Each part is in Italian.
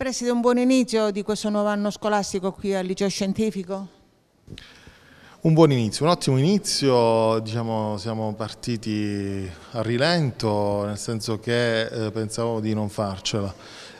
Preside, un buon inizio di questo nuovo anno scolastico qui al Liceo Scientifico? Un buon inizio, un ottimo inizio, diciamo, siamo partiti a rilento, nel senso che eh, pensavamo di non farcela.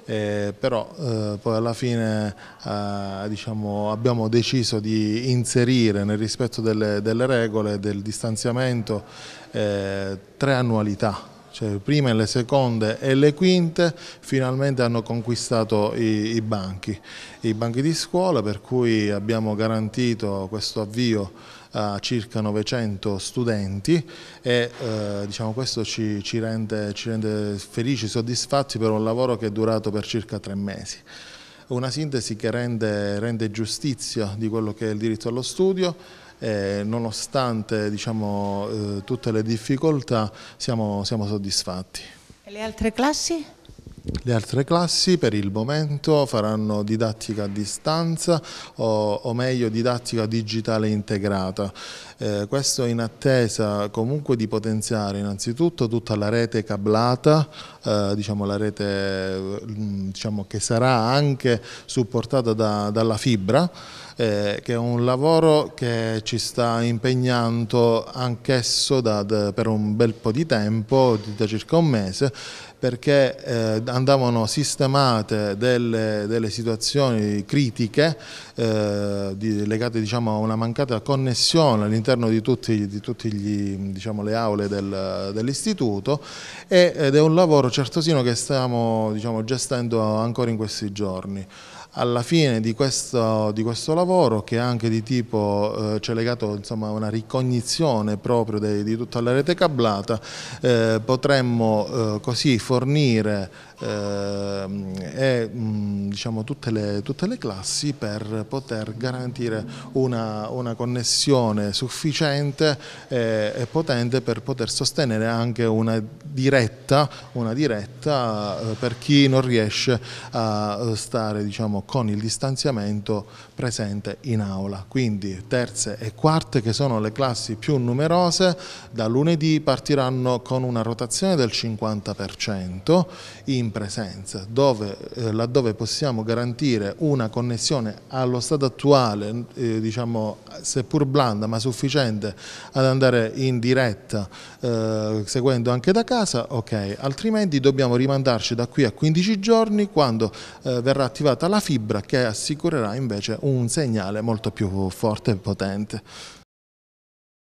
Eh, però eh, poi alla fine eh, diciamo, abbiamo deciso di inserire nel rispetto delle, delle regole del distanziamento eh, tre annualità cioè prima le seconde e le quinte finalmente hanno conquistato i, i, banchi, i banchi di scuola per cui abbiamo garantito questo avvio a circa 900 studenti e eh, diciamo questo ci, ci, rende, ci rende felici, soddisfatti per un lavoro che è durato per circa tre mesi una sintesi che rende, rende giustizia di quello che è il diritto allo studio e eh, nonostante diciamo, eh, tutte le difficoltà siamo, siamo soddisfatti. E le altre classi? Le altre classi per il momento faranno didattica a distanza o, o meglio didattica digitale integrata. Eh, questo in attesa comunque di potenziare innanzitutto tutta la rete cablata, eh, diciamo la rete mm, diciamo, che sarà anche supportata da, dalla fibra, eh, che è un lavoro che ci sta impegnando anch'esso per un bel po' di tempo, da circa un mese, perché eh, andavano sistemate delle, delle situazioni critiche eh, di, legate diciamo, a una mancata connessione all'interno di tutte diciamo, le aule del, dell'istituto ed è un lavoro certosino che stiamo diciamo, gestendo ancora in questi giorni alla fine di questo, di questo, lavoro che è anche di tipo eh, c'è legato insomma, a una ricognizione proprio de, di tutta la rete cablata eh, potremmo eh, così fornire Ehm, e mm, diciamo, tutte, le, tutte, le, classi per poter garantire una, una connessione sufficiente e, e, potente per poter sostenere anche una diretta, una diretta eh, per chi non riesce a stare diciamo, con il distanziamento presente in aula. Quindi terze e quarte che sono le classi più numerose da lunedì partiranno con una rotazione del 50% in presenza, dove, eh, laddove possiamo garantire una connessione allo stato attuale, eh, diciamo, seppur blanda ma sufficiente ad andare in diretta, eh, seguendo anche da casa, ok, altrimenti dobbiamo rimandarci da qui a 15 giorni quando eh, verrà attivata la fibra che assicurerà invece un segnale molto più forte e potente.